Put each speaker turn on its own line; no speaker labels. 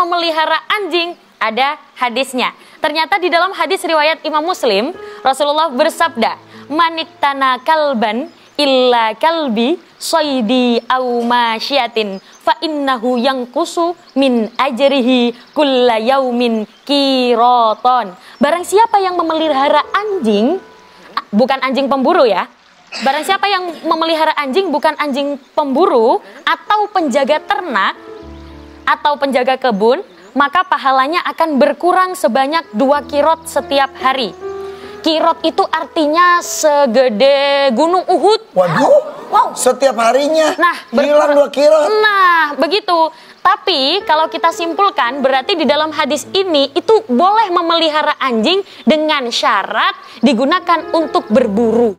memelihara anjing ada hadisnya. Ternyata di dalam hadis riwayat Imam Muslim, Rasulullah bersabda, "Manik tanah kalban illa kalbi soidi au masyiatin fa innahu yang kusu min ajrihi kulla yaumin kiroton." Barang siapa yang memelihara anjing, bukan anjing pemburu ya, Barang siapa yang memelihara anjing bukan anjing pemburu atau penjaga ternak, atau penjaga kebun, maka pahalanya akan berkurang sebanyak dua kirot setiap hari. Kirot itu artinya segede gunung Uhud. Waduh, wow. setiap harinya nah, hilang dua kirot. Nah, begitu. Tapi kalau kita simpulkan berarti di dalam hadis ini itu boleh memelihara anjing dengan syarat digunakan
untuk berburu.